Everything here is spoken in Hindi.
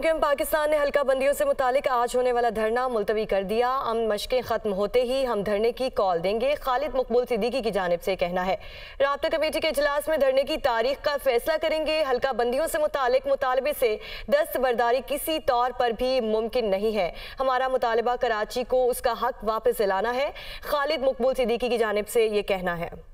एमक्यूएम पाकिस्तान ने हल्का बंदियों से मुतालिक आज होने वाला धरना मुलतवी कर दिया अमन मशकें खत्म होते ही हम धरने की कॉल देंगे खालिद मकबूल सिद्दीकी की जानब से कहना है रबता कमेटी के अजलास में धरने की तारीख का फैसला करेंगे हल्का बंदियों से मुतालिक मुतालबे से दस्तबरदारी किसी तौर पर भी मुमकिन नहीं है हमारा मुतालबा कराची को उसका हक वापस दिलाना है खालिद मकबूल सिद्दीकी की जानब से ये कहना है